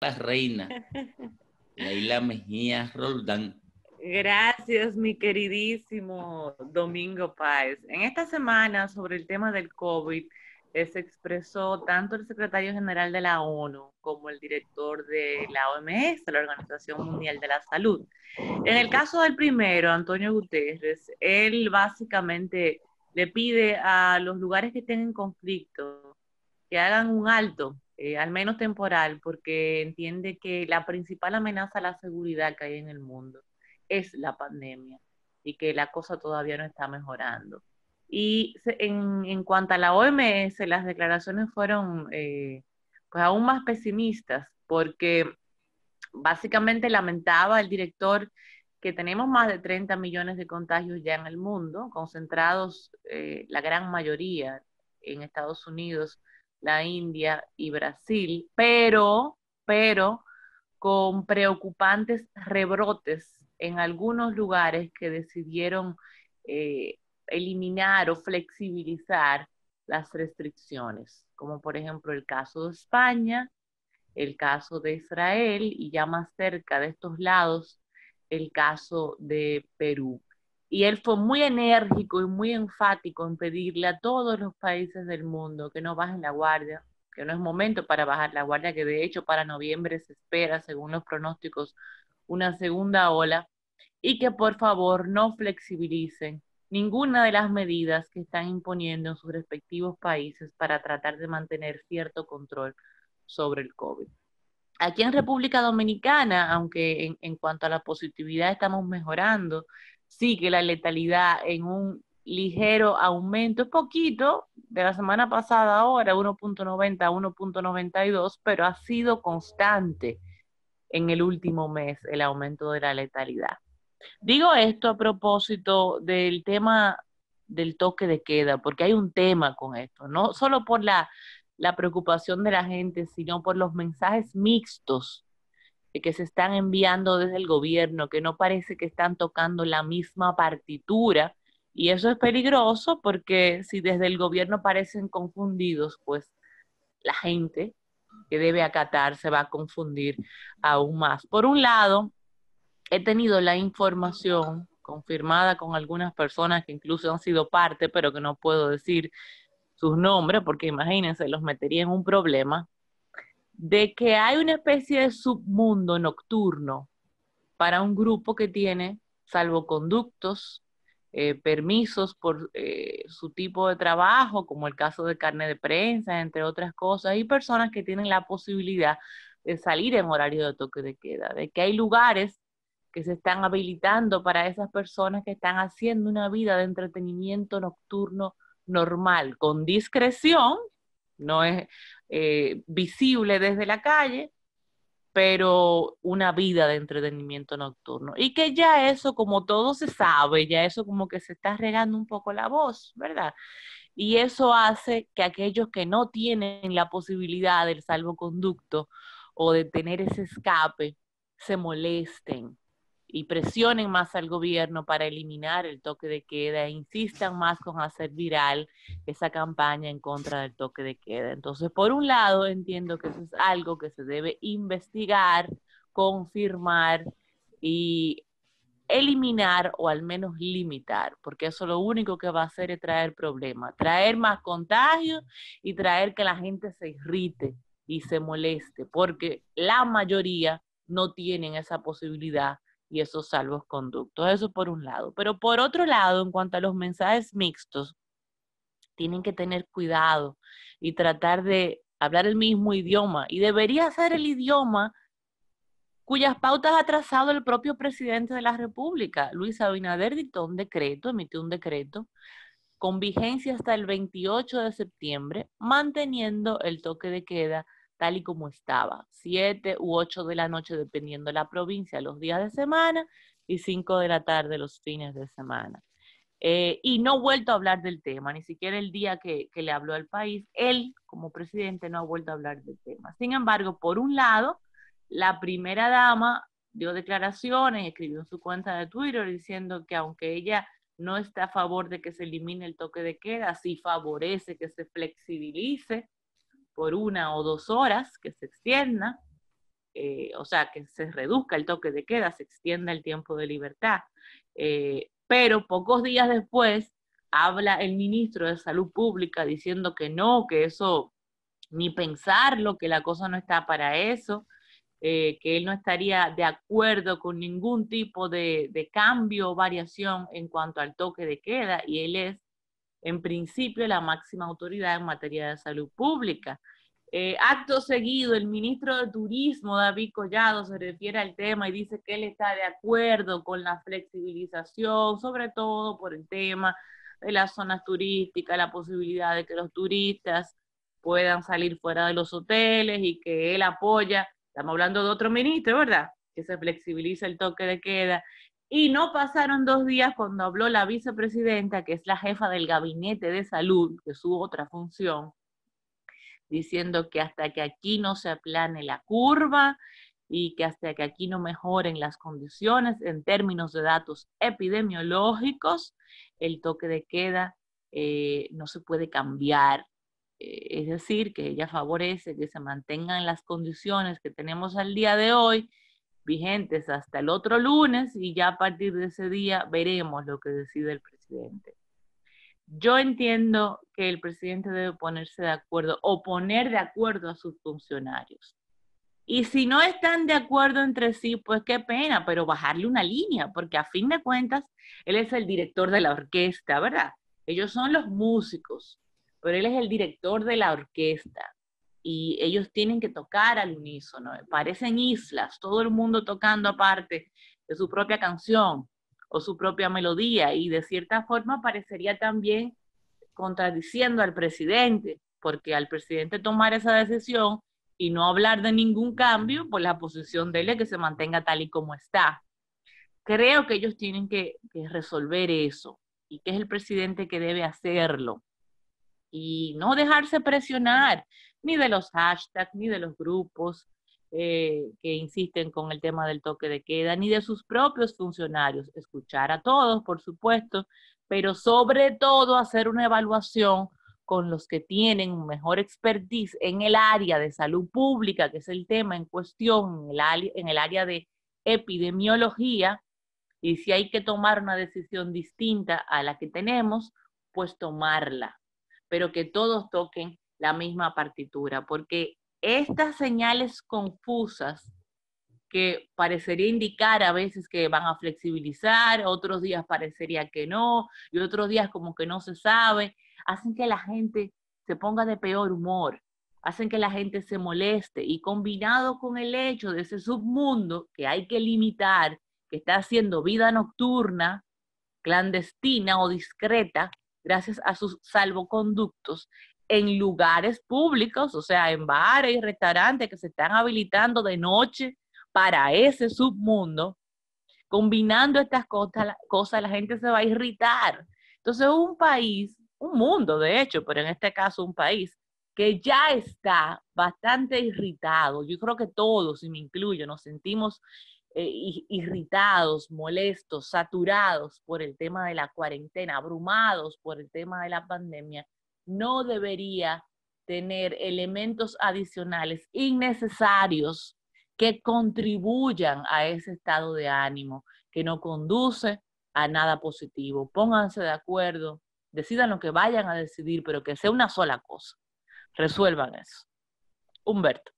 la reina, Leila Mejía Roldán. Gracias, mi queridísimo Domingo Páez. En esta semana, sobre el tema del COVID, eh, se expresó tanto el secretario general de la ONU como el director de la OMS, la Organización Mundial de la Salud. En el caso del primero, Antonio Guterres, él básicamente le pide a los lugares que estén en conflicto que hagan un alto eh, al menos temporal, porque entiende que la principal amenaza a la seguridad que hay en el mundo es la pandemia y que la cosa todavía no está mejorando. Y en, cuanto a la OMS, las declaraciones fueron eh, pues, aún más pesimistas, porque básicamente lamentaba el director que tenemos más de 30 millones de contagios ya en el mundo, concentrados eh, la gran mayoría en Estados Unidos, la India y Brasil, pero, pero con preocupantes rebrotes en algunos lugares que decidieron eh, eliminar o flexibilizar las restricciones, como por ejemplo el caso de España, el caso de Israel y ya más cerca de estos lados el caso de Perú. Y él fue muy enérgico y muy enfático en pedirle a todos los países del mundo que no bajen la guardia, que no es momento para bajar la guardia, que de hecho para noviembre se espera, según los pronósticos, una segunda ola, y que por favor no flexibilicen ninguna de las medidas que están imponiendo en sus respectivos países para tratar de mantener cierto control sobre el COVID. Aquí en República Dominicana, aunque en, en cuanto a la positividad estamos mejorando, sí que la letalidad en un ligero aumento, es poquito, de la semana pasada ahora 1.90 a 1.92, pero ha sido constante en el último mes el aumento de la letalidad. Digo esto a propósito del tema del toque de queda, porque hay un tema con esto, no solo por la, la preocupación de la gente, sino por los mensajes mixtos que se están enviando desde el gobierno, que no parece que están tocando la misma partitura. Y eso es peligroso porque si desde el gobierno parecen confundidos, pues la gente que debe acatar se va a confundir aún más. Por un lado, he tenido la información confirmada con algunas personas que incluso han sido parte, pero que no puedo decir sus nombres, porque imagínense, los metería en un problema de que hay una especie de submundo nocturno para un grupo que tiene salvoconductos, eh, permisos por eh, su tipo de trabajo, como el caso de carne de prensa, entre otras cosas, y personas que tienen la posibilidad de salir en horario de toque de queda, de que hay lugares que se están habilitando para esas personas que están haciendo una vida de entretenimiento nocturno normal, con discreción, no es, eh, visible desde la calle, pero una vida de entretenimiento nocturno. Y que ya eso, como todo se sabe, ya eso como que se está regando un poco la voz, ¿verdad? Y eso hace que aquellos que no tienen la posibilidad del salvoconducto o de tener ese escape, se molesten, y presionen más al gobierno para eliminar el toque de queda e insistan más con hacer viral esa campaña en contra del toque de queda. Entonces, por un lado, entiendo que eso es algo que se debe investigar, confirmar y eliminar o al menos limitar, porque eso lo único que va a hacer es traer problemas, traer más contagio y traer que la gente se irrite y se moleste, porque la mayoría no tienen esa posibilidad y esos conductos, Eso por un lado. Pero por otro lado, en cuanto a los mensajes mixtos, tienen que tener cuidado y tratar de hablar el mismo idioma. Y debería ser el idioma cuyas pautas ha trazado el propio presidente de la República. Luis Abinader dictó un decreto, emitió un decreto con vigencia hasta el 28 de septiembre, manteniendo el toque de queda tal y como estaba, siete u ocho de la noche dependiendo de la provincia los días de semana y 5 de la tarde los fines de semana. Eh, y no ha vuelto a hablar del tema, ni siquiera el día que, que le habló al país, él como presidente no ha vuelto a hablar del tema. Sin embargo, por un lado, la primera dama dio declaraciones, escribió en su cuenta de Twitter diciendo que aunque ella no está a favor de que se elimine el toque de queda, sí favorece que se flexibilice por una o dos horas, que se extienda, eh, o sea, que se reduzca el toque de queda, se extienda el tiempo de libertad. Eh, pero pocos días después habla el ministro de Salud Pública diciendo que no, que eso, ni pensarlo, que la cosa no está para eso, eh, que él no estaría de acuerdo con ningún tipo de, de cambio o variación en cuanto al toque de queda, y él es en principio, la máxima autoridad en materia de salud pública. Eh, acto seguido, el ministro de Turismo, David Collado, se refiere al tema y dice que él está de acuerdo con la flexibilización, sobre todo por el tema de las zonas turísticas, la posibilidad de que los turistas puedan salir fuera de los hoteles y que él apoya, estamos hablando de otro ministro, ¿verdad? Que se flexibiliza el toque de queda y no pasaron dos días cuando habló la vicepresidenta, que es la jefa del gabinete de salud, que es su otra función, diciendo que hasta que aquí no se aplane la curva y que hasta que aquí no mejoren las condiciones en términos de datos epidemiológicos, el toque de queda eh, no se puede cambiar. Eh, es decir, que ella favorece que se mantengan las condiciones que tenemos al día de hoy vigentes hasta el otro lunes y ya a partir de ese día veremos lo que decide el presidente. Yo entiendo que el presidente debe ponerse de acuerdo o poner de acuerdo a sus funcionarios. Y si no están de acuerdo entre sí, pues qué pena, pero bajarle una línea, porque a fin de cuentas él es el director de la orquesta, ¿verdad? Ellos son los músicos, pero él es el director de la orquesta y ellos tienen que tocar al unísono, eh, parecen islas, todo el mundo tocando aparte de su propia canción o su propia melodía y de cierta forma parecería también contradiciendo al presidente, porque al presidente tomar esa decisión y no hablar de ningún cambio, pues la posición de él es que se mantenga tal y como está. Creo que ellos tienen que, resolver eso y que es el presidente que debe hacerlo y no dejarse presionar ni de los hashtags, ni de los grupos eh, que insisten con el tema del toque de queda, ni de sus propios funcionarios. Escuchar a todos, por supuesto, pero sobre todo hacer una evaluación con los que tienen mejor expertise en el área de salud pública, que es el tema en cuestión, en el área de epidemiología, y si hay que tomar una decisión distinta a la que tenemos, pues tomarla, pero que todos toquen la misma partitura, porque estas señales confusas que parecería indicar a veces que van a flexibilizar, otros días parecería que no, y otros días como que no se sabe, hacen que la gente se ponga de peor humor, hacen que la gente se moleste, y combinado con el hecho de ese submundo que hay que limitar, que está haciendo vida nocturna, clandestina o discreta, gracias a sus salvoconductos, en lugares públicos, o sea, en bares y restaurantes que se están habilitando de noche para ese submundo, combinando estas cosas, la gente se va a irritar. Entonces, un país, un mundo de hecho, pero en este caso un país que ya está bastante irritado, yo creo que todos, y me incluyo, nos sentimos eh, irritados, molestos, saturados por el tema de la cuarentena, abrumados por el tema de la pandemia, no debería tener elementos adicionales innecesarios que contribuyan a ese estado de ánimo que no conduce a nada positivo. Pónganse de acuerdo, decidan lo que vayan a decidir, pero que sea una sola cosa. Resuelvan eso. Humberto.